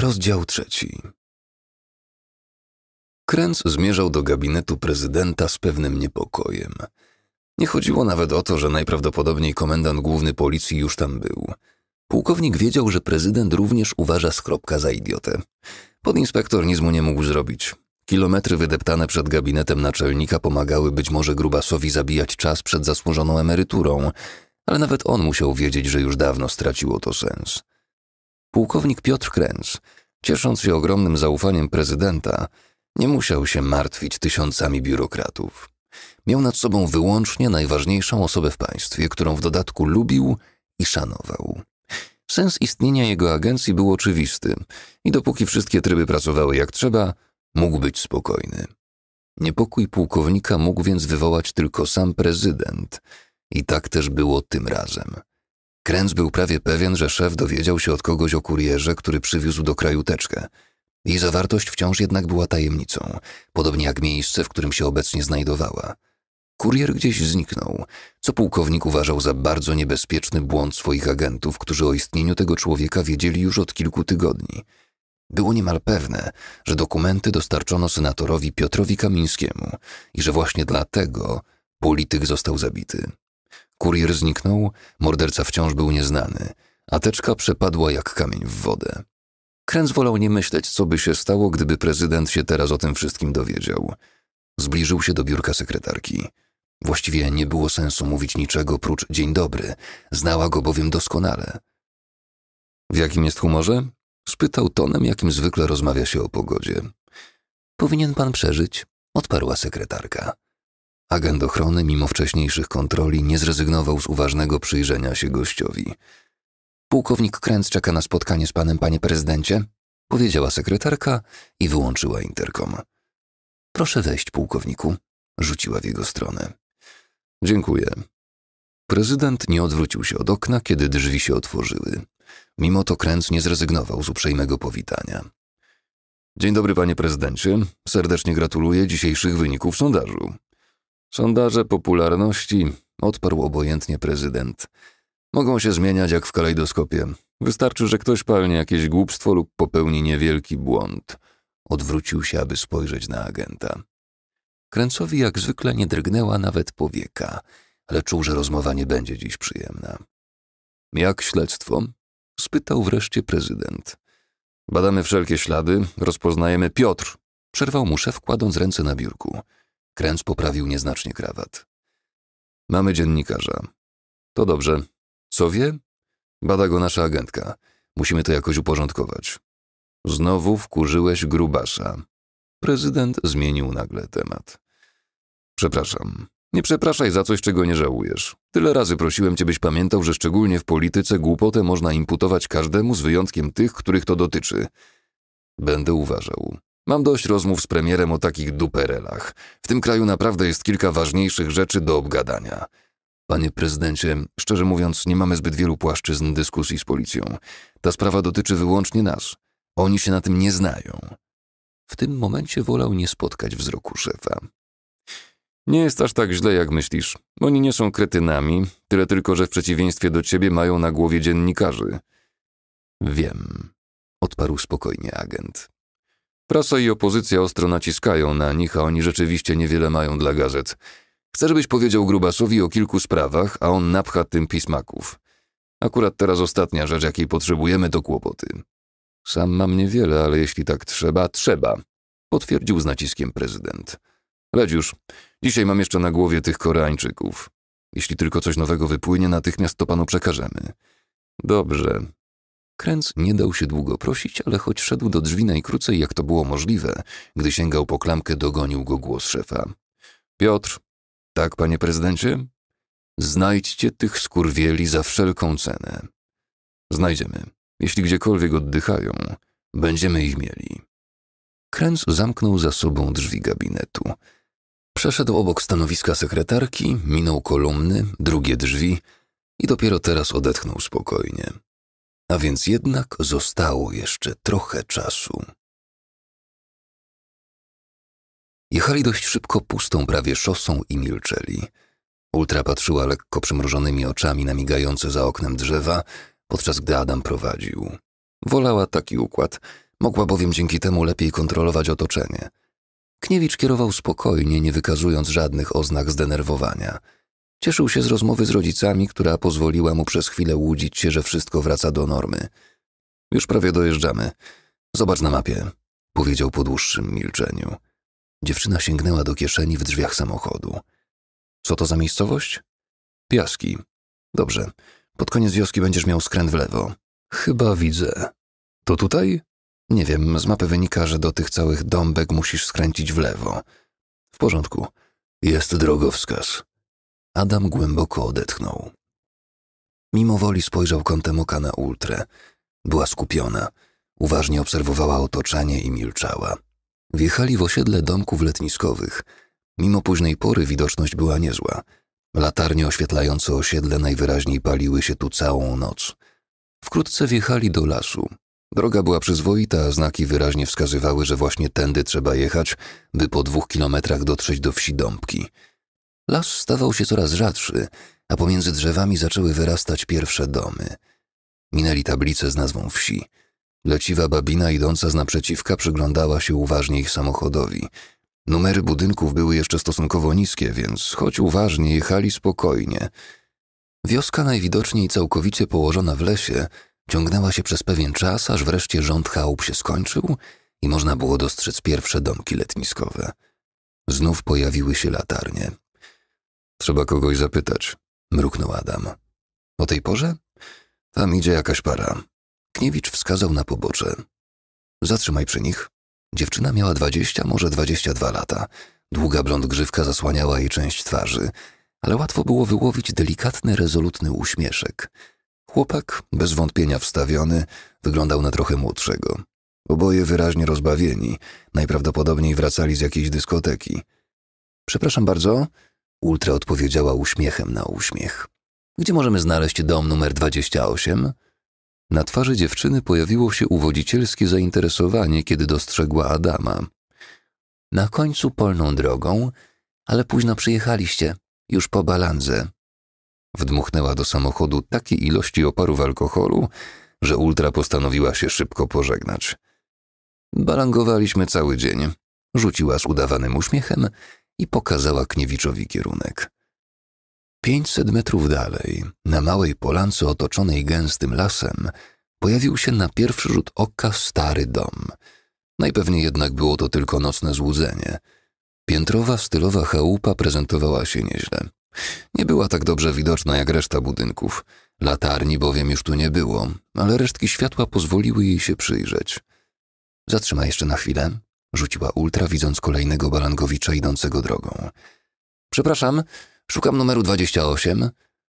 Rozdział trzeci. Kręc zmierzał do gabinetu prezydenta z pewnym niepokojem. Nie chodziło nawet o to, że najprawdopodobniej komendant główny policji już tam był. Pułkownik wiedział, że prezydent również uważa Skropka za idiotę. Podinspektor nic mu nie mógł zrobić. Kilometry wydeptane przed gabinetem naczelnika pomagały być może Grubasowi zabijać czas przed zasłużoną emeryturą, ale nawet on musiał wiedzieć, że już dawno straciło to sens. Pułkownik Piotr Kręcz, ciesząc się ogromnym zaufaniem prezydenta, nie musiał się martwić tysiącami biurokratów. Miał nad sobą wyłącznie najważniejszą osobę w państwie, którą w dodatku lubił i szanował. Sens istnienia jego agencji był oczywisty i dopóki wszystkie tryby pracowały jak trzeba, mógł być spokojny. Niepokój pułkownika mógł więc wywołać tylko sam prezydent. I tak też było tym razem. Kręc był prawie pewien, że szef dowiedział się od kogoś o kurierze, który przywiózł do kraju teczkę. Jej zawartość wciąż jednak była tajemnicą, podobnie jak miejsce, w którym się obecnie znajdowała. Kurier gdzieś zniknął, co pułkownik uważał za bardzo niebezpieczny błąd swoich agentów, którzy o istnieniu tego człowieka wiedzieli już od kilku tygodni. Było niemal pewne, że dokumenty dostarczono senatorowi Piotrowi Kamińskiemu i że właśnie dlatego polityk został zabity. Kurier zniknął, morderca wciąż był nieznany, a teczka przepadła jak kamień w wodę. Kręc wolał nie myśleć, co by się stało, gdyby prezydent się teraz o tym wszystkim dowiedział. Zbliżył się do biurka sekretarki. Właściwie nie było sensu mówić niczego prócz dzień dobry, znała go bowiem doskonale. W jakim jest humorze? spytał tonem, jakim zwykle rozmawia się o pogodzie. Powinien pan przeżyć, odparła sekretarka. Agent ochrony, mimo wcześniejszych kontroli, nie zrezygnował z uważnego przyjrzenia się gościowi. Pułkownik Kręc czeka na spotkanie z panem, panie prezydencie, powiedziała sekretarka i wyłączyła interkom. Proszę wejść, pułkowniku, rzuciła w jego stronę. Dziękuję. Prezydent nie odwrócił się od okna, kiedy drzwi się otworzyły. Mimo to Kręc nie zrezygnował z uprzejmego powitania. Dzień dobry, panie prezydencie. Serdecznie gratuluję dzisiejszych wyników sondażu. Sondaże popularności, odparł obojętnie prezydent. Mogą się zmieniać jak w kalejdoskopie. Wystarczy, że ktoś palnie jakieś głupstwo lub popełni niewielki błąd. Odwrócił się, aby spojrzeć na agenta. Kręcowi jak zwykle nie drgnęła nawet powieka, ale czuł, że rozmowa nie będzie dziś przyjemna. Jak śledztwo? spytał wreszcie prezydent. Badamy wszelkie ślady, rozpoznajemy Piotr, przerwał mu szef, kładąc ręce na biurku. Kręcz poprawił nieznacznie krawat. Mamy dziennikarza. To dobrze. Co wie? Bada go nasza agentka. Musimy to jakoś uporządkować. Znowu wkurzyłeś grubasza. Prezydent zmienił nagle temat. Przepraszam. Nie przepraszaj za coś, czego nie żałujesz. Tyle razy prosiłem cię, byś pamiętał, że szczególnie w polityce głupotę można imputować każdemu z wyjątkiem tych, których to dotyczy. Będę uważał. Mam dość rozmów z premierem o takich duperelach. W tym kraju naprawdę jest kilka ważniejszych rzeczy do obgadania. Panie prezydencie, szczerze mówiąc, nie mamy zbyt wielu płaszczyzn dyskusji z policją. Ta sprawa dotyczy wyłącznie nas. Oni się na tym nie znają. W tym momencie wolał nie spotkać wzroku szefa. Nie jest aż tak źle, jak myślisz. Oni nie są kretynami, tyle tylko, że w przeciwieństwie do ciebie mają na głowie dziennikarzy. Wiem, odparł spokojnie agent. Prasa i opozycja ostro naciskają na nich, a oni rzeczywiście niewiele mają dla gazet. Chcę, żebyś powiedział Grubasowi o kilku sprawach, a on napcha tym pismaków. Akurat teraz ostatnia rzecz, jakiej potrzebujemy, to kłopoty. Sam mam niewiele, ale jeśli tak trzeba, trzeba, potwierdził z naciskiem prezydent. Radziusz, już, dzisiaj mam jeszcze na głowie tych Koreańczyków. Jeśli tylko coś nowego wypłynie, natychmiast to panu przekażemy. Dobrze, Kręc nie dał się długo prosić, ale choć szedł do drzwi najkrócej, jak to było możliwe, gdy sięgał po klamkę, dogonił go głos szefa. Piotr, tak, panie prezydencie? Znajdźcie tych skurwieli za wszelką cenę. Znajdziemy. Jeśli gdziekolwiek oddychają, będziemy ich mieli. Kręc zamknął za sobą drzwi gabinetu. Przeszedł obok stanowiska sekretarki, minął kolumny, drugie drzwi i dopiero teraz odetchnął spokojnie a więc jednak zostało jeszcze trochę czasu. Jechali dość szybko pustą prawie szosą i milczeli. Ultra patrzyła lekko przymrużonymi oczami na migające za oknem drzewa, podczas gdy Adam prowadził. Wolała taki układ, mogła bowiem dzięki temu lepiej kontrolować otoczenie. Kniewicz kierował spokojnie, nie wykazując żadnych oznak zdenerwowania – Cieszył się z rozmowy z rodzicami, która pozwoliła mu przez chwilę łudzić się, że wszystko wraca do normy. Już prawie dojeżdżamy. Zobacz na mapie, powiedział po dłuższym milczeniu. Dziewczyna sięgnęła do kieszeni w drzwiach samochodu. Co to za miejscowość? Piaski. Dobrze. Pod koniec wioski będziesz miał skręt w lewo. Chyba widzę. To tutaj? Nie wiem, z mapy wynika, że do tych całych dąbek musisz skręcić w lewo. W porządku. Jest drogowskaz. Adam głęboko odetchnął. Mimo woli spojrzał kątem oka na ultrę. Była skupiona. Uważnie obserwowała otoczenie i milczała. Wjechali w osiedle domków letniskowych. Mimo późnej pory widoczność była niezła. Latarnie oświetlające osiedle najwyraźniej paliły się tu całą noc. Wkrótce wjechali do lasu. Droga była przyzwoita, a znaki wyraźnie wskazywały, że właśnie tędy trzeba jechać, by po dwóch kilometrach dotrzeć do wsi Dąbki. Las stawał się coraz rzadszy, a pomiędzy drzewami zaczęły wyrastać pierwsze domy. Minęli tablice z nazwą wsi. Leciwa babina idąca z naprzeciwka przyglądała się uważnie ich samochodowi. Numery budynków były jeszcze stosunkowo niskie, więc choć uważnie jechali spokojnie. Wioska najwidoczniej całkowicie położona w lesie ciągnęła się przez pewien czas, aż wreszcie rząd chałup się skończył i można było dostrzec pierwsze domki letniskowe. Znów pojawiły się latarnie. Trzeba kogoś zapytać, mruknął Adam. O tej porze? Tam idzie jakaś para. Kniewicz wskazał na pobocze. Zatrzymaj przy nich. Dziewczyna miała dwadzieścia, może dwadzieścia dwa lata. Długa blond grzywka zasłaniała jej część twarzy, ale łatwo było wyłowić delikatny, rezolutny uśmieszek. Chłopak, bez wątpienia wstawiony, wyglądał na trochę młodszego. Oboje wyraźnie rozbawieni, najprawdopodobniej wracali z jakiejś dyskoteki. Przepraszam bardzo, Ultra odpowiedziała uśmiechem na uśmiech. Gdzie możemy znaleźć dom numer 28? Na twarzy dziewczyny pojawiło się uwodzicielskie zainteresowanie, kiedy dostrzegła Adama. Na końcu polną drogą, ale późno przyjechaliście, już po balandze. Wdmuchnęła do samochodu takiej ilości oparów alkoholu, że Ultra postanowiła się szybko pożegnać. Balangowaliśmy cały dzień, rzuciła z udawanym uśmiechem i pokazała Kniewiczowi kierunek. Pięćset metrów dalej, na małej polance otoczonej gęstym lasem, pojawił się na pierwszy rzut oka stary dom. Najpewniej jednak było to tylko nocne złudzenie. Piętrowa stylowa chałupa prezentowała się nieźle. Nie była tak dobrze widoczna jak reszta budynków. Latarni bowiem już tu nie było, ale resztki światła pozwoliły jej się przyjrzeć. Zatrzymaj jeszcze na chwilę, rzuciła Ultra, widząc kolejnego Balangowicza idącego drogą. Przepraszam, szukam numeru 28,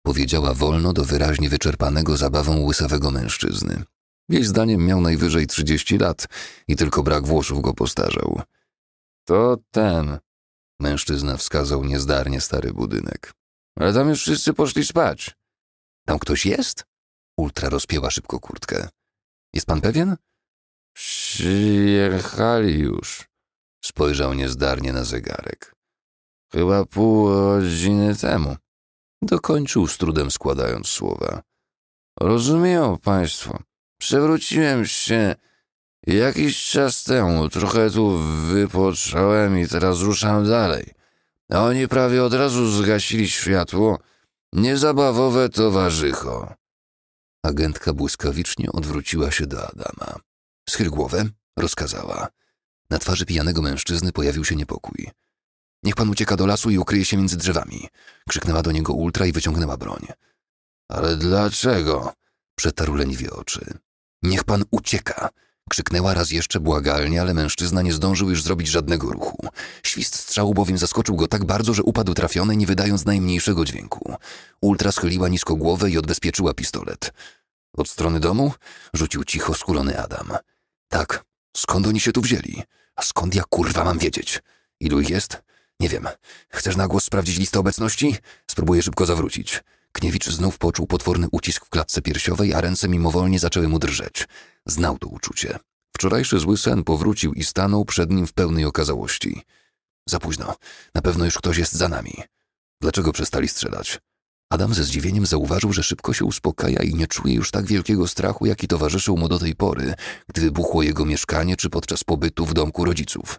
powiedziała wolno do wyraźnie wyczerpanego zabawą łysawego mężczyzny. Jej zdaniem miał najwyżej 30 lat i tylko brak włosów go postarzał. To ten, mężczyzna wskazał niezdarnie stary budynek. Ale tam już wszyscy poszli spać. Tam ktoś jest? Ultra rozpięła szybko kurtkę. Jest pan pewien? Przyjechali już. Spojrzał niezdarnie na zegarek. Chyba pół godziny temu. Dokończył z trudem składając słowa. Rozumieją państwo. Przewróciłem się jakiś czas temu. Trochę tu wypocząłem i teraz ruszam dalej. A oni prawie od razu zgasili światło. Niezabawowe towarzycho. Agentka błyskawicznie odwróciła się do Adama. Schyl głowę, rozkazała. Na twarzy pijanego mężczyzny pojawił się niepokój. Niech pan ucieka do lasu i ukryje się między drzewami. Krzyknęła do niego ultra i wyciągnęła broń. Ale dlaczego? Przetarł leniwie oczy. Niech pan ucieka! Krzyknęła raz jeszcze błagalnie, ale mężczyzna nie zdążył już zrobić żadnego ruchu. Świst strzału bowiem zaskoczył go tak bardzo, że upadł trafiony, nie wydając najmniejszego dźwięku. Ultra schyliła nisko głowę i odbezpieczyła pistolet. Od strony domu rzucił cicho skulony Adam. Tak. Skąd oni się tu wzięli? A skąd ja kurwa mam wiedzieć? Ilu ich jest? Nie wiem. Chcesz na głos sprawdzić listę obecności? Spróbuję szybko zawrócić. Kniewicz znów poczuł potworny ucisk w klatce piersiowej, a ręce mimowolnie zaczęły mu drżeć. Znał to uczucie. Wczorajszy zły sen powrócił i stanął przed nim w pełnej okazałości. Za późno. Na pewno już ktoś jest za nami. Dlaczego przestali strzelać? Adam ze zdziwieniem zauważył, że szybko się uspokaja i nie czuje już tak wielkiego strachu, jaki towarzyszył mu do tej pory, gdy wybuchło jego mieszkanie czy podczas pobytu w domku rodziców.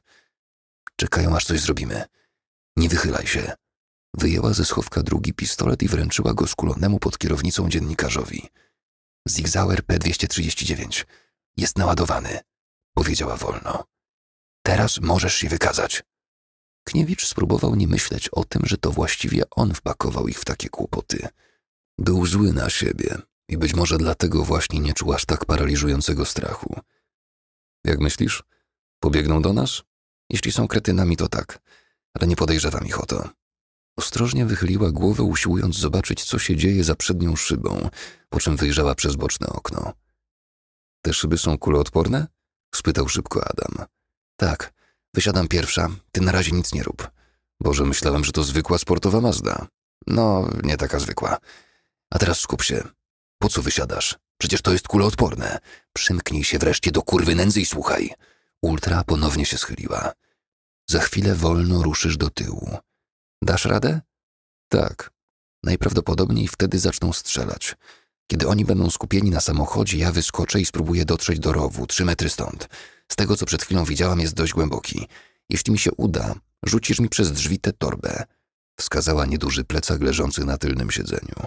Czekają, aż coś zrobimy. Nie wychylaj się. Wyjęła ze schowka drugi pistolet i wręczyła go skulonemu pod kierownicą dziennikarzowi. Zigzauer P-239. Jest naładowany. Powiedziała wolno. Teraz możesz się wykazać. Kniewicz spróbował nie myśleć o tym, że to właściwie on wpakował ich w takie kłopoty. Był zły na siebie i być może dlatego właśnie nie czuł aż tak paraliżującego strachu. Jak myślisz? Pobiegną do nas? Jeśli są kretynami, to tak, ale nie podejrzewam ich o to. Ostrożnie wychyliła głowę, usiłując zobaczyć, co się dzieje za przednią szybą, po czym wyjrzała przez boczne okno. Te szyby są kuloodporne? spytał szybko Adam. Tak, Wysiadam pierwsza, ty na razie nic nie rób. Boże, myślałem, że to zwykła sportowa Mazda. No, nie taka zwykła. A teraz skup się. Po co wysiadasz? Przecież to jest kuloodporne. Przymknij się wreszcie do kurwy nędzy i słuchaj. Ultra ponownie się schyliła. Za chwilę wolno ruszysz do tyłu. Dasz radę? Tak. Najprawdopodobniej wtedy zaczną strzelać. Kiedy oni będą skupieni na samochodzie, ja wyskoczę i spróbuję dotrzeć do rowu, trzy metry stąd. Z tego, co przed chwilą widziałam, jest dość głęboki. Jeśli mi się uda, rzucisz mi przez drzwi tę torbę. Wskazała nieduży plecak leżący na tylnym siedzeniu.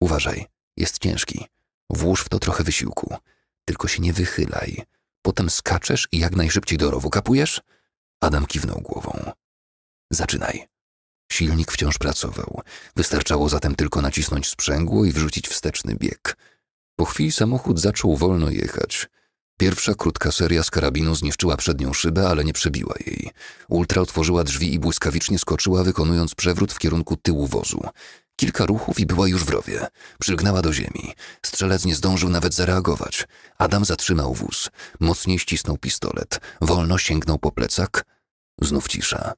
Uważaj, jest ciężki. Włóż w to trochę wysiłku. Tylko się nie wychylaj. Potem skaczesz i jak najszybciej do rowu, kapujesz? Adam kiwnął głową. Zaczynaj. Silnik wciąż pracował. Wystarczało zatem tylko nacisnąć sprzęgło i wrzucić wsteczny bieg. Po chwili samochód zaczął wolno jechać. Pierwsza krótka seria z karabinu zniszczyła przednią szybę, ale nie przebiła jej. Ultra otworzyła drzwi i błyskawicznie skoczyła, wykonując przewrót w kierunku tyłu wozu. Kilka ruchów i była już w rowie. Przylgnęła do ziemi. Strzelec nie zdążył nawet zareagować. Adam zatrzymał wóz. Mocniej ścisnął pistolet. Wolno sięgnął po plecak. Znów cisza.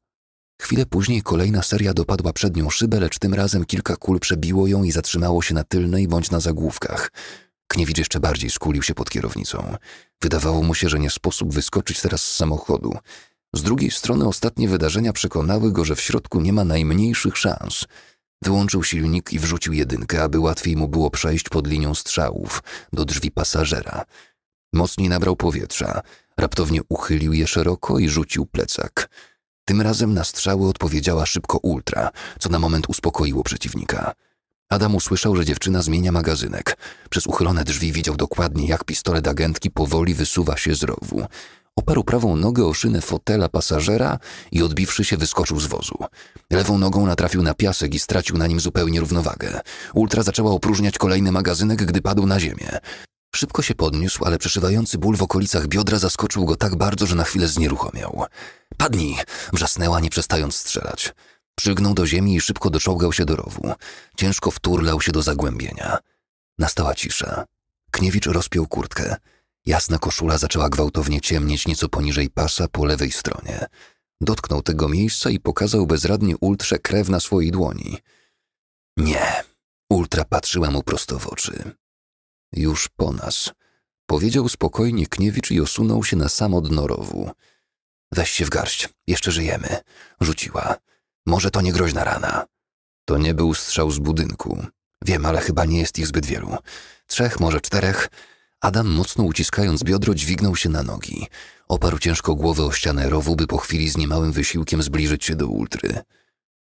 Chwilę później kolejna seria dopadła przednią szybę, lecz tym razem kilka kul przebiło ją i zatrzymało się na tylnej bądź na zagłówkach. Kniewicz jeszcze bardziej skulił się pod kierownicą. Wydawało mu się, że nie sposób wyskoczyć teraz z samochodu. Z drugiej strony ostatnie wydarzenia przekonały go, że w środku nie ma najmniejszych szans. Wyłączył silnik i wrzucił jedynkę, aby łatwiej mu było przejść pod linią strzałów do drzwi pasażera. Mocniej nabrał powietrza, raptownie uchylił je szeroko i rzucił plecak. Tym razem na strzały odpowiedziała szybko ultra, co na moment uspokoiło przeciwnika. Adam usłyszał, że dziewczyna zmienia magazynek. Przez uchylone drzwi widział dokładnie, jak pistolet agentki powoli wysuwa się z rowu. Oparł prawą nogę o szynę fotela pasażera i odbiwszy się wyskoczył z wozu. Lewą nogą natrafił na piasek i stracił na nim zupełnie równowagę. Ultra zaczęła opróżniać kolejny magazynek, gdy padł na ziemię. Szybko się podniósł, ale przeszywający ból w okolicach biodra zaskoczył go tak bardzo, że na chwilę znieruchomiał. Padnij! wrzasnęła, nie przestając strzelać. Przygnął do ziemi i szybko doczołgał się do rowu. Ciężko wturlał się do zagłębienia. Nastała cisza. Kniewicz rozpiął kurtkę. Jasna koszula zaczęła gwałtownie ciemnieć nieco poniżej pasa po lewej stronie. Dotknął tego miejsca i pokazał bezradnie ultrze krew na swojej dłoni. Nie. Ultra patrzyła mu prosto w oczy. Już po nas. Powiedział spokojnie Kniewicz i osunął się na samo dno rowu. Weź się w garść, jeszcze żyjemy. Rzuciła. Może to nie groźna rana. To nie był strzał z budynku. Wiem, ale chyba nie jest ich zbyt wielu. Trzech, może czterech. Adam, mocno uciskając biodro, dźwignął się na nogi. Oparł ciężko głowę o ścianę rowu, by po chwili z niemałym wysiłkiem zbliżyć się do ultry.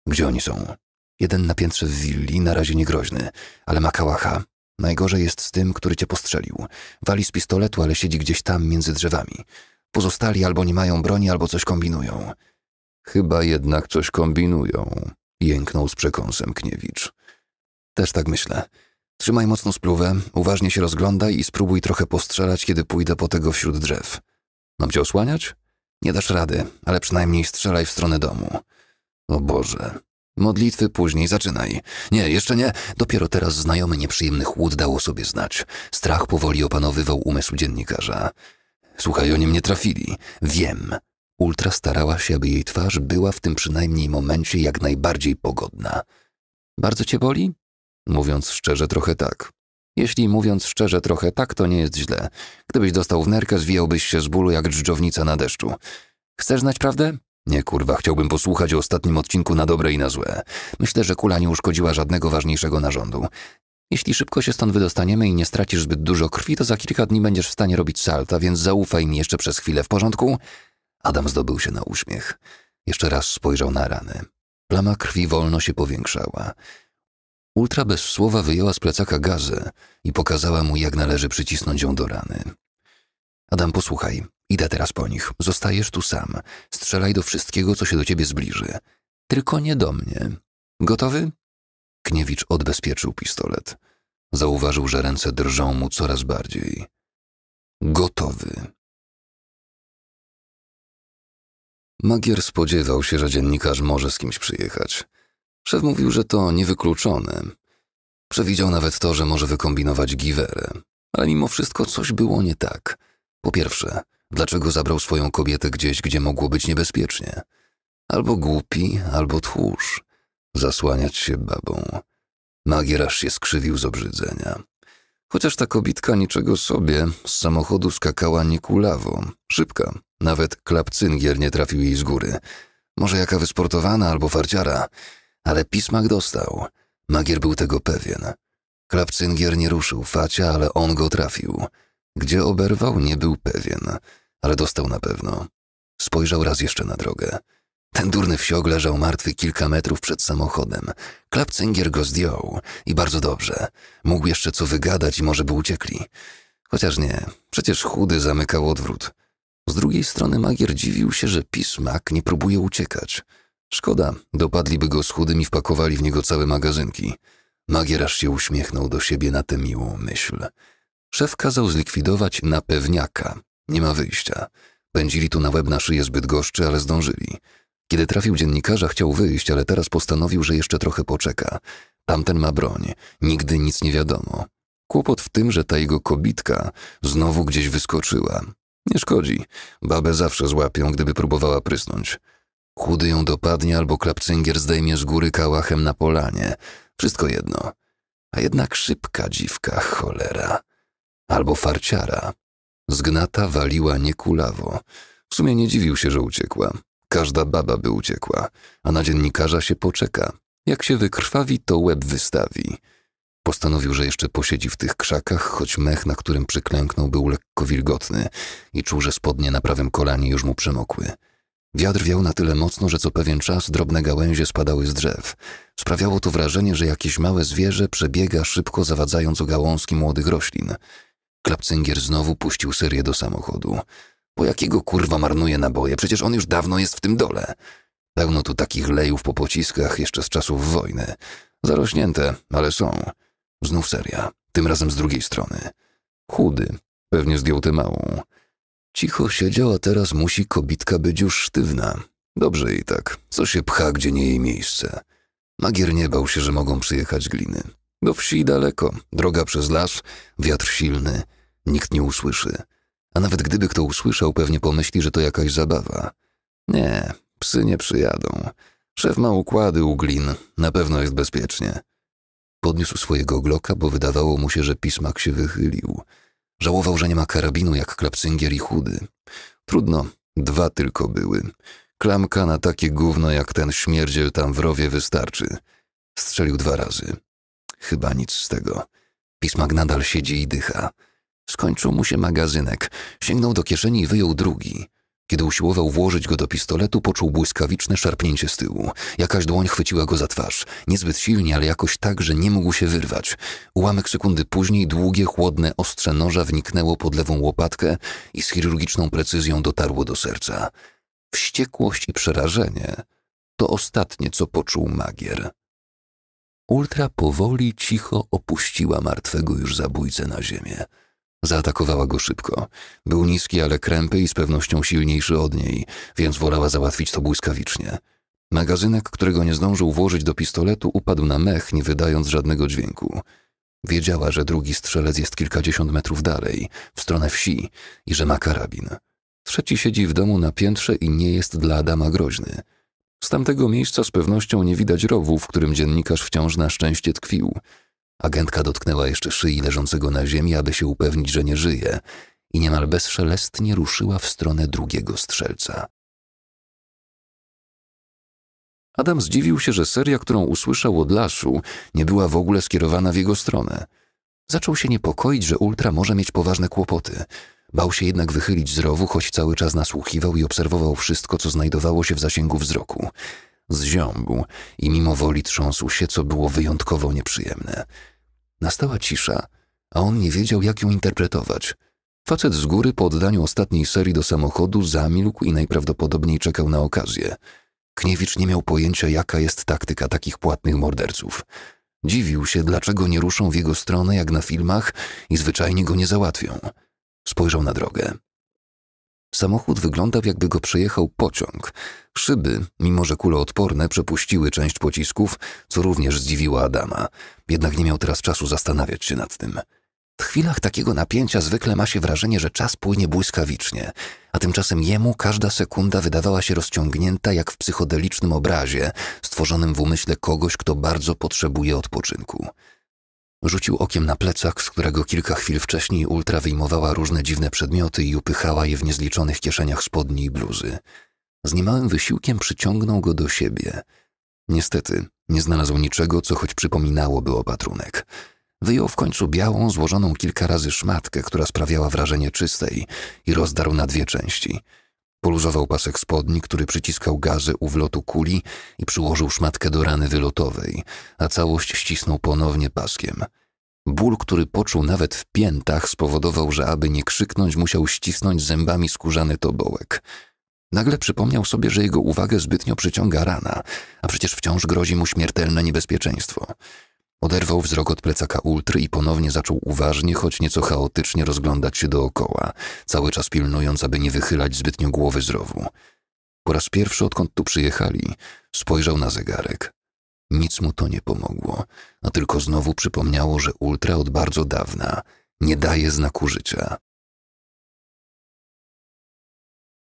Gdzie oni są? Jeden na piętrze w willi, na razie niegroźny, ale ma kałacha. Najgorzej jest z tym, który cię postrzelił. Wali z pistoletu, ale siedzi gdzieś tam między drzewami. Pozostali albo nie mają broni, albo coś kombinują. Chyba jednak coś kombinują, jęknął z przekąsem Kniewicz. Też tak myślę. Trzymaj mocno spluwę, uważnie się rozglądaj i spróbuj trochę postrzelać, kiedy pójdę po tego wśród drzew. Mam no, cię osłaniać? Nie dasz rady, ale przynajmniej strzelaj w stronę domu. O Boże, Modlitwy później zaczynaj. Nie, jeszcze nie. Dopiero teraz znajomy nieprzyjemny chłód dał o sobie znać. Strach powoli opanowywał umysł dziennikarza. Słuchaj, oni mnie trafili. Wiem. Ultra starała się, aby jej twarz była w tym przynajmniej momencie jak najbardziej pogodna. Bardzo cię boli? Mówiąc szczerze, trochę tak. Jeśli mówiąc szczerze trochę tak, to nie jest źle. Gdybyś dostał w nerkę, zwijałbyś się z bólu jak drżownica na deszczu. Chcesz znać prawdę? Nie kurwa, chciałbym posłuchać o ostatnim odcinku na dobre i na złe. Myślę, że kula nie uszkodziła żadnego ważniejszego narządu. Jeśli szybko się stąd wydostaniemy i nie stracisz zbyt dużo krwi, to za kilka dni będziesz w stanie robić salta, więc zaufaj mi jeszcze przez chwilę, w porządku? Adam zdobył się na uśmiech. Jeszcze raz spojrzał na rany. Plama krwi wolno się powiększała. Ultra bez słowa wyjęła z plecaka gazę i pokazała mu, jak należy przycisnąć ją do rany. Adam, posłuchaj. Idę teraz po nich. Zostajesz tu sam. Strzelaj do wszystkiego, co się do ciebie zbliży. Tylko nie do mnie. Gotowy? Kniewicz odbezpieczył pistolet. Zauważył, że ręce drżą mu coraz bardziej. Gotowy. Magier spodziewał się, że dziennikarz może z kimś przyjechać. Szef mówił, że to niewykluczone. Przewidział nawet to, że może wykombinować giwerę. Ale mimo wszystko coś było nie tak. Po pierwsze, Dlaczego zabrał swoją kobietę gdzieś, gdzie mogło być niebezpiecznie? Albo głupi, albo tchórz. Zasłaniać się babą. Magieraż się skrzywił z obrzydzenia. Chociaż ta kobitka niczego sobie, z samochodu skakała niekulawo, szybka. Nawet klapcyngier nie trafił jej z góry. Może jaka wysportowana albo farciara, ale pismak dostał. Magier był tego pewien. Klapcyngier nie ruszył facia, ale on go trafił. Gdzie oberwał, nie był pewien ale dostał na pewno. Spojrzał raz jeszcze na drogę. Ten durny wsiog leżał martwy kilka metrów przed samochodem. Klapcyngier go zdjął i bardzo dobrze. Mógł jeszcze co wygadać i może by uciekli. Chociaż nie, przecież chudy zamykał odwrót. Z drugiej strony magier dziwił się, że pismak nie próbuje uciekać. Szkoda, dopadliby go z chudym i wpakowali w niego całe magazynki. Magier aż się uśmiechnął do siebie na tę miłą myśl. Szef kazał zlikwidować na pewniaka, nie ma wyjścia. Pędzili tu na łeb na szyję zbyt goszczy, ale zdążyli. Kiedy trafił dziennikarza, chciał wyjść, ale teraz postanowił, że jeszcze trochę poczeka. Tamten ma broń. Nigdy nic nie wiadomo. Kłopot w tym, że ta jego kobitka znowu gdzieś wyskoczyła. Nie szkodzi. Babę zawsze złapią, gdyby próbowała prysnąć. Chudy ją dopadnie albo klapcyngier zdejmie z góry kałachem na polanie. Wszystko jedno. A jednak szybka dziwka, cholera. Albo farciara. Zgnata waliła niekulawo. W sumie nie dziwił się, że uciekła. Każda baba by uciekła, a na dziennikarza się poczeka. Jak się wykrwawi, to łeb wystawi. Postanowił, że jeszcze posiedzi w tych krzakach, choć mech, na którym przyklęknął, był lekko wilgotny i czuł, że spodnie na prawym kolanie już mu przemokły. Wiatr wiał na tyle mocno, że co pewien czas drobne gałęzie spadały z drzew. Sprawiało to wrażenie, że jakieś małe zwierzę przebiega szybko zawadzając o gałązki młodych roślin. Klapcyngier znowu puścił serię do samochodu. Po jakiego kurwa marnuje naboje? Przecież on już dawno jest w tym dole. Dawno tu takich lejów po pociskach jeszcze z czasów wojny. Zarośnięte, ale są. Znów seria, tym razem z drugiej strony. Chudy, pewnie zdjął tę małą. Cicho siedziała teraz, musi kobitka być już sztywna. Dobrze jej tak, co się pcha, gdzie nie jej miejsce. Magier nie bał się, że mogą przyjechać gliny. Do wsi daleko, droga przez las, wiatr silny – Nikt nie usłyszy. A nawet gdyby kto usłyszał, pewnie pomyśli, że to jakaś zabawa. Nie, psy nie przyjadą. Szef ma układy u glin, na pewno jest bezpiecznie. Podniósł swojego gloka, bo wydawało mu się, że pismak się wychylił. Żałował, że nie ma karabinu jak klapsyngier i chudy. Trudno, dwa tylko były. Klamka na takie gówno jak ten śmierdziel tam w rowie wystarczy. Strzelił dwa razy. Chyba nic z tego. Pismak nadal siedzi i dycha. Skończył mu się magazynek. Sięgnął do kieszeni i wyjął drugi. Kiedy usiłował włożyć go do pistoletu, poczuł błyskawiczne szarpnięcie z tyłu. Jakaś dłoń chwyciła go za twarz. Niezbyt silnie, ale jakoś tak, że nie mógł się wyrwać. Ułamek sekundy później długie, chłodne ostrze noża wniknęło pod lewą łopatkę i z chirurgiczną precyzją dotarło do serca. Wściekłość i przerażenie to ostatnie, co poczuł magier. Ultra powoli, cicho opuściła martwego już zabójcę na ziemię. Zaatakowała go szybko. Był niski, ale krępy i z pewnością silniejszy od niej, więc wolała załatwić to błyskawicznie. Magazynek, którego nie zdążył włożyć do pistoletu, upadł na mech, nie wydając żadnego dźwięku. Wiedziała, że drugi strzelec jest kilkadziesiąt metrów dalej, w stronę wsi, i że ma karabin. Trzeci siedzi w domu na piętrze i nie jest dla Adama groźny. Z tamtego miejsca z pewnością nie widać rowu, w którym dziennikarz wciąż na szczęście tkwił. Agentka dotknęła jeszcze szyi leżącego na ziemi, aby się upewnić, że nie żyje, i niemal bezszelestnie ruszyła w stronę drugiego strzelca. Adam zdziwił się, że seria, którą usłyszał od lasu, nie była w ogóle skierowana w jego stronę. Zaczął się niepokoić, że Ultra może mieć poważne kłopoty. Bał się jednak wychylić z rowu, choć cały czas nasłuchiwał i obserwował wszystko, co znajdowało się w zasięgu wzroku. Zziąbł i mimo woli trząsł się, co było wyjątkowo nieprzyjemne. Nastała cisza, a on nie wiedział, jak ją interpretować. Facet z góry po oddaniu ostatniej serii do samochodu zamilkł i najprawdopodobniej czekał na okazję. Kniewicz nie miał pojęcia, jaka jest taktyka takich płatnych morderców. Dziwił się, dlaczego nie ruszą w jego stronę jak na filmach i zwyczajnie go nie załatwią. Spojrzał na drogę. Samochód wyglądał, jakby go przejechał pociąg. Szyby, mimo że kuloodporne, przepuściły część pocisków, co również zdziwiło Adama. Jednak nie miał teraz czasu zastanawiać się nad tym. W chwilach takiego napięcia zwykle ma się wrażenie, że czas płynie błyskawicznie, a tymczasem jemu każda sekunda wydawała się rozciągnięta jak w psychodelicznym obrazie, stworzonym w umyśle kogoś, kto bardzo potrzebuje odpoczynku. Rzucił okiem na plecak, z którego kilka chwil wcześniej Ultra wyjmowała różne dziwne przedmioty i upychała je w niezliczonych kieszeniach spodni i bluzy. Z niemałym wysiłkiem przyciągnął go do siebie. Niestety, nie znalazł niczego, co choć przypominałoby opatrunek. Wyjął w końcu białą, złożoną kilka razy szmatkę, która sprawiała wrażenie czystej i rozdarł na dwie części – Poluzował pasek spodni, który przyciskał gazy u wlotu kuli i przyłożył szmatkę do rany wylotowej, a całość ścisnął ponownie paskiem. Ból, który poczuł nawet w piętach, spowodował, że aby nie krzyknąć, musiał ścisnąć zębami skórzany tobołek. Nagle przypomniał sobie, że jego uwagę zbytnio przyciąga rana, a przecież wciąż grozi mu śmiertelne niebezpieczeństwo. Oderwał wzrok od plecaka ultry i ponownie zaczął uważnie, choć nieco chaotycznie rozglądać się dookoła, cały czas pilnując, aby nie wychylać zbytnio głowy z rowu. Po raz pierwszy, odkąd tu przyjechali, spojrzał na zegarek. Nic mu to nie pomogło, a tylko znowu przypomniało, że ultra od bardzo dawna nie daje znaku życia.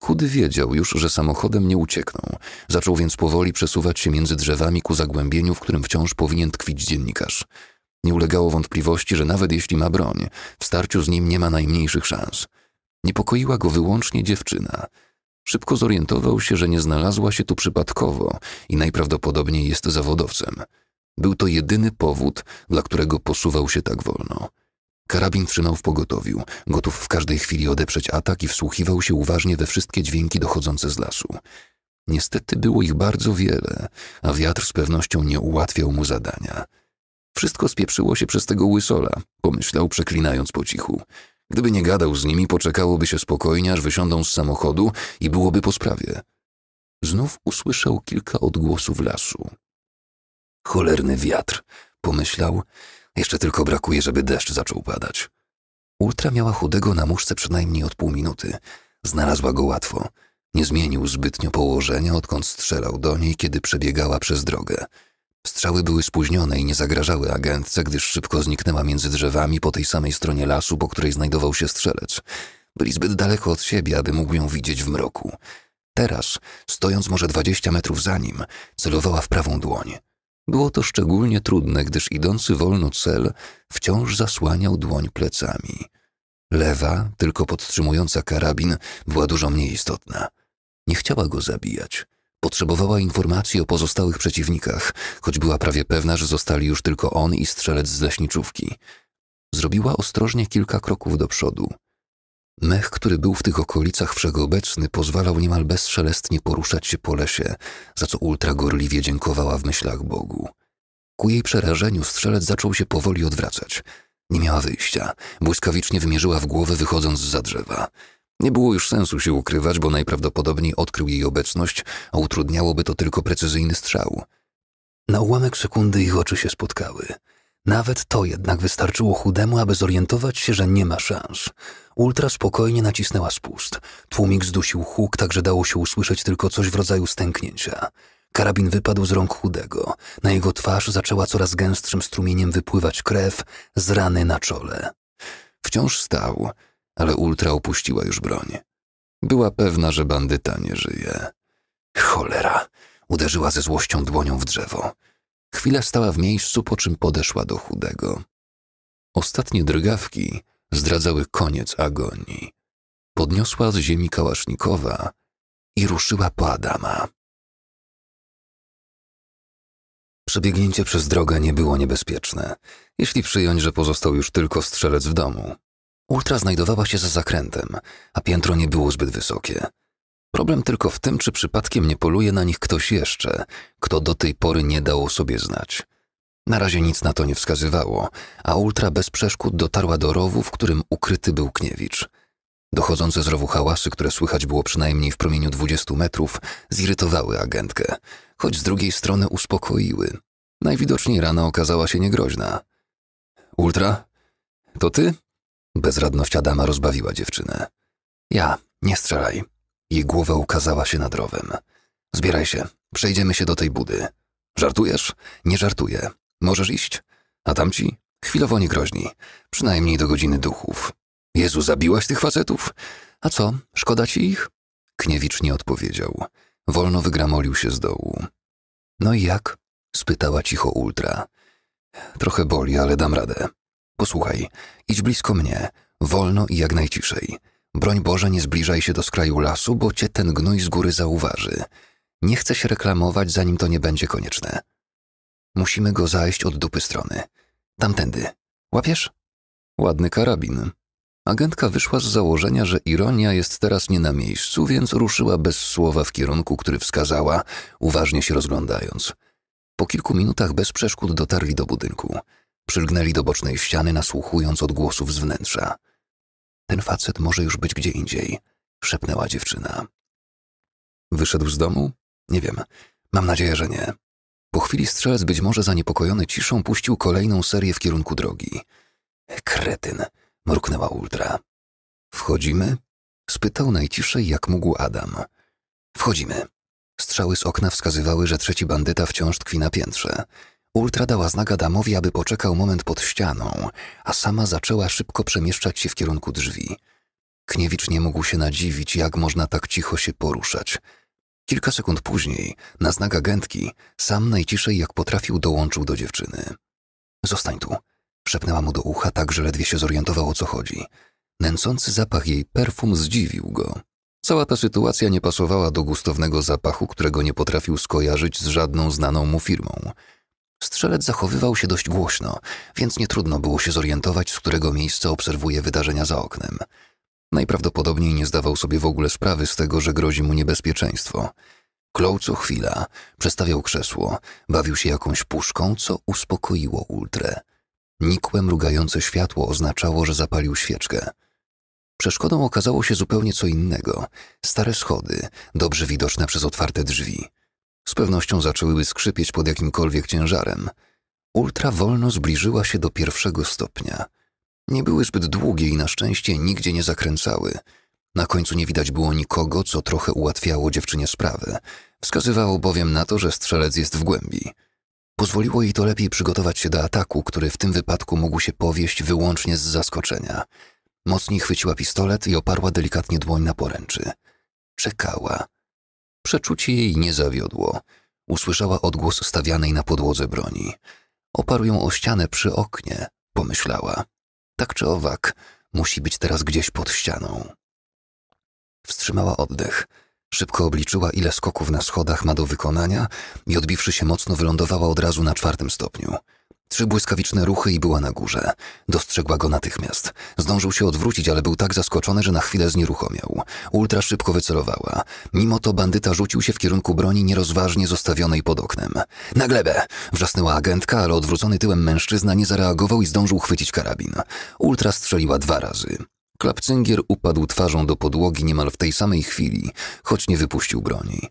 Chudy wiedział już, że samochodem nie uciekną. Zaczął więc powoli przesuwać się między drzewami ku zagłębieniu, w którym wciąż powinien tkwić dziennikarz. Nie ulegało wątpliwości, że nawet jeśli ma broń, w starciu z nim nie ma najmniejszych szans. Niepokoiła go wyłącznie dziewczyna. Szybko zorientował się, że nie znalazła się tu przypadkowo i najprawdopodobniej jest zawodowcem. Był to jedyny powód, dla którego posuwał się tak wolno. Karabin trzymał w pogotowiu, gotów w każdej chwili odeprzeć atak i wsłuchiwał się uważnie we wszystkie dźwięki dochodzące z lasu. Niestety było ich bardzo wiele, a wiatr z pewnością nie ułatwiał mu zadania. Wszystko spieprzyło się przez tego łysola, pomyślał, przeklinając po cichu. Gdyby nie gadał z nimi, poczekałoby się spokojnie, aż wysiądą z samochodu i byłoby po sprawie. Znów usłyszał kilka odgłosów lasu. Cholerny wiatr, pomyślał jeszcze tylko brakuje, żeby deszcz zaczął padać. Ultra miała chudego na muszce przynajmniej od pół minuty. Znalazła go łatwo. Nie zmienił zbytnio położenia, odkąd strzelał do niej, kiedy przebiegała przez drogę. Strzały były spóźnione i nie zagrażały agentce, gdyż szybko zniknęła między drzewami po tej samej stronie lasu, po której znajdował się strzelec. Byli zbyt daleko od siebie, aby mógł ją widzieć w mroku. Teraz, stojąc może dwadzieścia metrów za nim, celowała w prawą dłoń. Było to szczególnie trudne, gdyż idący wolno cel wciąż zasłaniał dłoń plecami. Lewa, tylko podtrzymująca karabin, była dużo mniej istotna. Nie chciała go zabijać. Potrzebowała informacji o pozostałych przeciwnikach, choć była prawie pewna, że zostali już tylko on i strzelec z leśniczówki. Zrobiła ostrożnie kilka kroków do przodu. Mech, który był w tych okolicach wszechobecny, pozwalał niemal bezszelestnie poruszać się po lesie, za co ultra gorliwie dziękowała w myślach Bogu. Ku jej przerażeniu strzelec zaczął się powoli odwracać. Nie miała wyjścia. Błyskawicznie wymierzyła w głowę, wychodząc za drzewa. Nie było już sensu się ukrywać, bo najprawdopodobniej odkrył jej obecność, a utrudniałoby to tylko precyzyjny strzał. Na ułamek sekundy ich oczy się spotkały. Nawet to jednak wystarczyło chudemu, aby zorientować się, że nie ma szans. Ultra spokojnie nacisnęła spust. Tłumik zdusił huk, tak że dało się usłyszeć tylko coś w rodzaju stęknięcia. Karabin wypadł z rąk chudego. Na jego twarz zaczęła coraz gęstszym strumieniem wypływać krew z rany na czole. Wciąż stał, ale Ultra opuściła już broń. Była pewna, że bandyta nie żyje. Cholera! Uderzyła ze złością dłonią w drzewo. Chwila stała w miejscu, po czym podeszła do chudego. Ostatnie drgawki zdradzały koniec agonii. Podniosła z ziemi kałasznikowa i ruszyła po Adama. Przebiegnięcie przez drogę nie było niebezpieczne, jeśli przyjąć, że pozostał już tylko strzelec w domu. Ultra znajdowała się za zakrętem, a piętro nie było zbyt wysokie. Problem tylko w tym, czy przypadkiem nie poluje na nich ktoś jeszcze, kto do tej pory nie dał sobie znać. Na razie nic na to nie wskazywało, a ultra bez przeszkód dotarła do rowu, w którym ukryty był Kniewicz. Dochodzące z rowu hałasy, które słychać było przynajmniej w promieniu 20 metrów, zirytowały agentkę, choć z drugiej strony uspokoiły. Najwidoczniej rana okazała się niegroźna. Ultra? To ty? Bezradność Adama rozbawiła dziewczynę. Ja, nie strzelaj. Jej głowa ukazała się nad rowem. Zbieraj się, przejdziemy się do tej budy. Żartujesz? Nie żartuję. Możesz iść? A tamci? Chwilowo nie groźni. Przynajmniej do godziny duchów. Jezu, zabiłaś tych facetów? A co, szkoda ci ich? Kniewicz nie odpowiedział. Wolno wygramolił się z dołu. No i jak? spytała cicho Ultra. Trochę boli, ale dam radę. Posłuchaj, idź blisko mnie, wolno i jak najciszej. Broń Boże, nie zbliżaj się do skraju lasu, bo cię ten gnój z góry zauważy. Nie chcę się reklamować, zanim to nie będzie konieczne. Musimy go zajść od dupy strony. Tamtędy. Łapiesz? Ładny karabin. Agentka wyszła z założenia, że ironia jest teraz nie na miejscu, więc ruszyła bez słowa w kierunku, który wskazała, uważnie się rozglądając. Po kilku minutach bez przeszkód dotarli do budynku. Przylgnęli do bocznej ściany, nasłuchując odgłosów z wnętrza. Ten facet może już być gdzie indziej, szepnęła dziewczyna. Wyszedł z domu? Nie wiem. Mam nadzieję, że nie. Po chwili strzelec, być może zaniepokojony ciszą, puścił kolejną serię w kierunku drogi. Kretyn, mruknęła Ultra. Wchodzimy? spytał najciszej, jak mógł Adam. Wchodzimy. Strzały z okna wskazywały, że trzeci bandyta wciąż tkwi na piętrze. Ultra dała znak Adamowi, aby poczekał moment pod ścianą, a sama zaczęła szybko przemieszczać się w kierunku drzwi. Kniewicz nie mógł się nadziwić, jak można tak cicho się poruszać. Kilka sekund później, na znak agentki, sam najciszej jak potrafił dołączył do dziewczyny. Zostań tu, szepnęła mu do ucha tak, że ledwie się zorientował o co chodzi. Nęcący zapach jej perfum zdziwił go. Cała ta sytuacja nie pasowała do gustownego zapachu, którego nie potrafił skojarzyć z żadną znaną mu firmą. Strzelec zachowywał się dość głośno, więc nie trudno było się zorientować, z którego miejsca obserwuje wydarzenia za oknem. Najprawdopodobniej nie zdawał sobie w ogóle sprawy z tego, że grozi mu niebezpieczeństwo. Klął co chwila, przestawiał krzesło, bawił się jakąś puszką, co uspokoiło ultrę. Nikłe mrugające światło oznaczało, że zapalił świeczkę. Przeszkodą okazało się zupełnie co innego. Stare schody, dobrze widoczne przez otwarte drzwi. Z pewnością zaczęłyby skrzypieć pod jakimkolwiek ciężarem. Ultra wolno zbliżyła się do pierwszego stopnia – nie były zbyt długie i na szczęście nigdzie nie zakręcały. Na końcu nie widać było nikogo, co trochę ułatwiało dziewczynie sprawę. Wskazywało bowiem na to, że strzelec jest w głębi. Pozwoliło jej to lepiej przygotować się do ataku, który w tym wypadku mógł się powieść wyłącznie z zaskoczenia. Mocniej chwyciła pistolet i oparła delikatnie dłoń na poręczy. Czekała. Przeczucie jej nie zawiodło. Usłyszała odgłos stawianej na podłodze broni. Oparł ją o ścianę przy oknie, pomyślała. Tak czy owak, musi być teraz gdzieś pod ścianą. Wstrzymała oddech. Szybko obliczyła, ile skoków na schodach ma do wykonania i odbiwszy się mocno, wylądowała od razu na czwartym stopniu – Trzy błyskawiczne ruchy i była na górze. Dostrzegła go natychmiast. Zdążył się odwrócić, ale był tak zaskoczony, że na chwilę znieruchomiał. Ultra szybko wycelowała. Mimo to bandyta rzucił się w kierunku broni nierozważnie zostawionej pod oknem. Na glebę! Wrzasnęła agentka, ale odwrócony tyłem mężczyzna nie zareagował i zdążył chwycić karabin. Ultra strzeliła dwa razy. Klapcyngier upadł twarzą do podłogi niemal w tej samej chwili, choć nie wypuścił broni.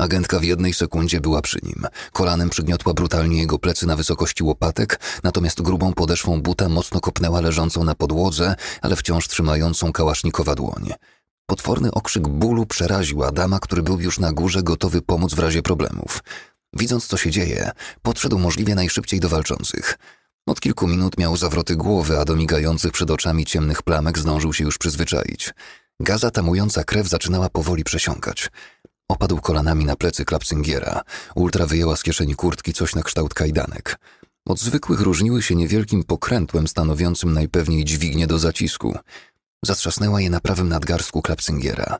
Agentka w jednej sekundzie była przy nim. Kolanem przygniotła brutalnie jego plecy na wysokości łopatek, natomiast grubą podeszwą buta mocno kopnęła leżącą na podłodze, ale wciąż trzymającą kałasznikowa dłoń. Potworny okrzyk bólu przeraził Adama, który był już na górze gotowy pomóc w razie problemów. Widząc, co się dzieje, podszedł możliwie najszybciej do walczących. Od kilku minut miał zawroty głowy, a do migających przed oczami ciemnych plamek zdążył się już przyzwyczaić. Gaza tamująca krew zaczynała powoli przesiąkać. Opadł kolanami na plecy klapcyngiera. Ultra wyjęła z kieszeni kurtki coś na kształt kajdanek. Od zwykłych różniły się niewielkim pokrętłem stanowiącym najpewniej dźwignię do zacisku. Zatrzasnęła je na prawym nadgarstku klapcyngiera.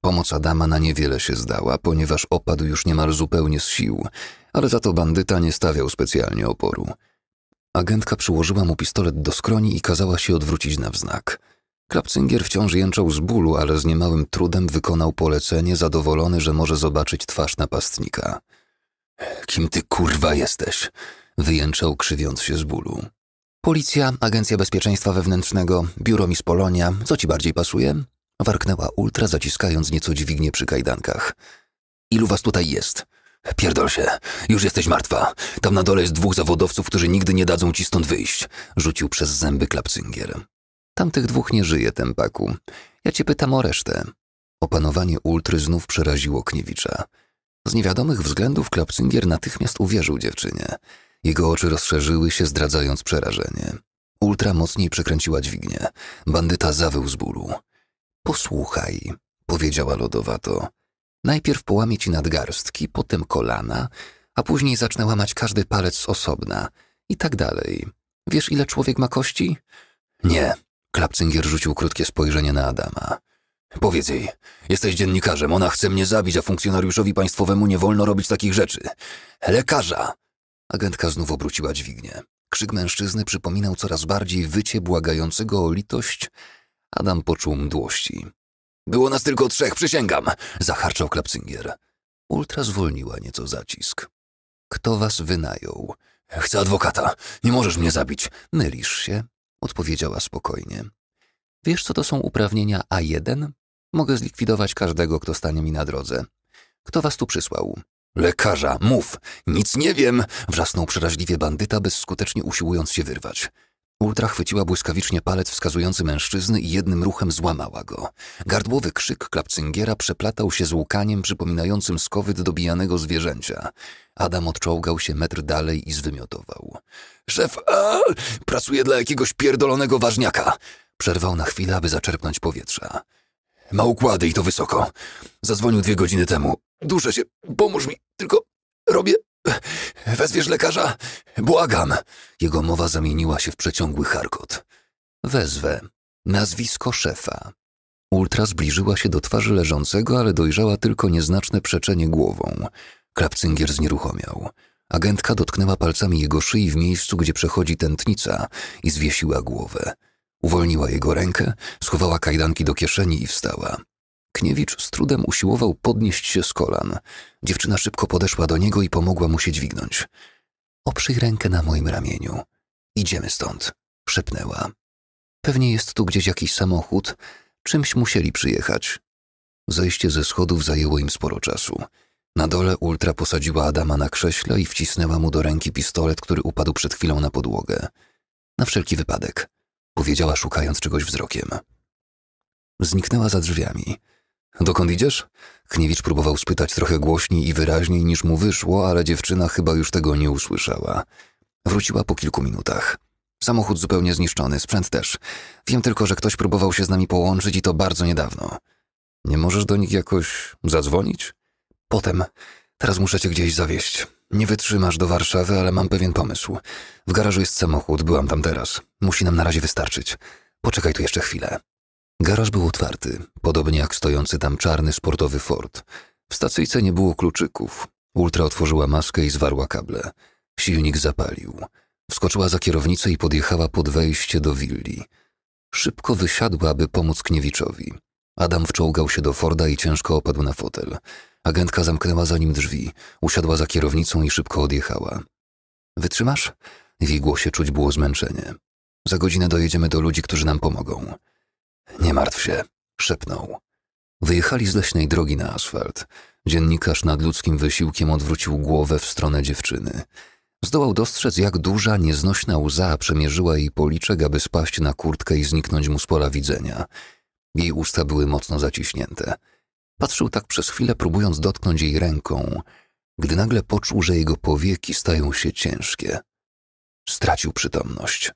Pomoc Adama na niewiele się zdała, ponieważ opadł już niemal zupełnie z sił, ale za to bandyta nie stawiał specjalnie oporu. Agentka przyłożyła mu pistolet do skroni i kazała się odwrócić na wznak. Klapcyngier wciąż jęczał z bólu, ale z niemałym trudem wykonał polecenie, zadowolony, że może zobaczyć twarz napastnika. Kim ty kurwa jesteś? wyjęczał, krzywiąc się z bólu. Policja, Agencja Bezpieczeństwa Wewnętrznego, biuro z Polonia, co ci bardziej pasuje? Warknęła ultra, zaciskając nieco dźwignię przy kajdankach. Ilu was tutaj jest? Pierdol się, już jesteś martwa. Tam na dole jest dwóch zawodowców, którzy nigdy nie dadzą ci stąd wyjść, rzucił przez zęby klapcyngier. Tamtych dwóch nie żyje, Tempaku. Ja cię pytam o resztę. Opanowanie ultry znów przeraziło Kniewicza. Z niewiadomych względów Klapcyngier natychmiast uwierzył dziewczynie. Jego oczy rozszerzyły się, zdradzając przerażenie. Ultra mocniej przekręciła dźwignię. Bandyta zawył z bólu. Posłuchaj, powiedziała lodowato. Najpierw połamie ci nadgarstki, potem kolana, a później zacznę łamać każdy palec z osobna. I tak dalej. Wiesz, ile człowiek ma kości? Nie, Klapcyngier rzucił krótkie spojrzenie na Adama. Powiedz jej, jesteś dziennikarzem, ona chce mnie zabić, a funkcjonariuszowi państwowemu nie wolno robić takich rzeczy. Lekarza! Agentka znów obróciła dźwignię. Krzyk mężczyzny przypominał coraz bardziej wycie błagającego o litość. Adam poczuł mdłości. Było nas tylko trzech, przysięgam! Zaharczał Klapcyngier. Ultra zwolniła nieco zacisk. Kto was wynajął? Chcę adwokata. Nie możesz mnie zabić. Mylisz się odpowiedziała spokojnie. Wiesz, co to są uprawnienia A1? Mogę zlikwidować każdego, kto stanie mi na drodze. Kto was tu przysłał? Lekarza, mów! Nic nie wiem! wrzasnął przeraźliwie bandyta, bezskutecznie usiłując się wyrwać. Ultra chwyciła błyskawicznie palec wskazujący mężczyzny i jednym ruchem złamała go. Gardłowy krzyk klapcyngiera przeplatał się z łukaniem przypominającym skowyt dobijanego zwierzęcia. Adam odczołgał się metr dalej i zwymiotował. Szef a, pracuje dla jakiegoś pierdolonego ważniaka! Przerwał na chwilę, aby zaczerpnąć powietrza. Ma układy i to wysoko. Zadzwonił dwie godziny temu. Duszę się, pomóż mi, tylko robię Wezwiesz lekarza? Błagam! Jego mowa zamieniła się w przeciągły charkot. Wezwę. Nazwisko szefa. Ultra zbliżyła się do twarzy leżącego, ale dojrzała tylko nieznaczne przeczenie głową. Klapcyngier znieruchomiał. Agentka dotknęła palcami jego szyi w miejscu, gdzie przechodzi tętnica i zwiesiła głowę. Uwolniła jego rękę, schowała kajdanki do kieszeni i wstała. Kniewicz z trudem usiłował podnieść się z kolan. Dziewczyna szybko podeszła do niego i pomogła mu się dźwignąć. Oprzyj rękę na moim ramieniu. Idziemy stąd, szepnęła. Pewnie jest tu gdzieś jakiś samochód. Czymś musieli przyjechać. Zejście ze schodów zajęło im sporo czasu. Na dole Ultra posadziła Adama na krześle i wcisnęła mu do ręki pistolet, który upadł przed chwilą na podłogę. Na wszelki wypadek, powiedziała szukając czegoś wzrokiem. Zniknęła za drzwiami. Dokąd idziesz? Kniewicz próbował spytać trochę głośniej i wyraźniej niż mu wyszło, ale dziewczyna chyba już tego nie usłyszała. Wróciła po kilku minutach. Samochód zupełnie zniszczony, sprzęt też. Wiem tylko, że ktoś próbował się z nami połączyć i to bardzo niedawno. Nie możesz do nich jakoś zadzwonić? Potem. Teraz muszę cię gdzieś zawieźć. Nie wytrzymasz do Warszawy, ale mam pewien pomysł. W garażu jest samochód, byłam tam teraz. Musi nam na razie wystarczyć. Poczekaj tu jeszcze chwilę. Garaż był otwarty, podobnie jak stojący tam czarny sportowy Ford. W stacyjce nie było kluczyków. Ultra otworzyła maskę i zwarła kable. Silnik zapalił. Wskoczyła za kierownicę i podjechała pod wejście do willi. Szybko wysiadła, aby pomóc Kniewiczowi. Adam wczołgał się do Forda i ciężko opadł na fotel. Agentka zamknęła za nim drzwi, usiadła za kierownicą i szybko odjechała. Wytrzymasz? W jej głosie czuć było zmęczenie. Za godzinę dojedziemy do ludzi, którzy nam pomogą. Nie martw się, szepnął. Wyjechali z leśnej drogi na asfalt. Dziennikarz nad ludzkim wysiłkiem odwrócił głowę w stronę dziewczyny. Zdołał dostrzec, jak duża, nieznośna łza przemierzyła jej policzek, aby spaść na kurtkę i zniknąć mu z pola widzenia. Jej usta były mocno zaciśnięte. Patrzył tak przez chwilę, próbując dotknąć jej ręką, gdy nagle poczuł, że jego powieki stają się ciężkie. Stracił przytomność.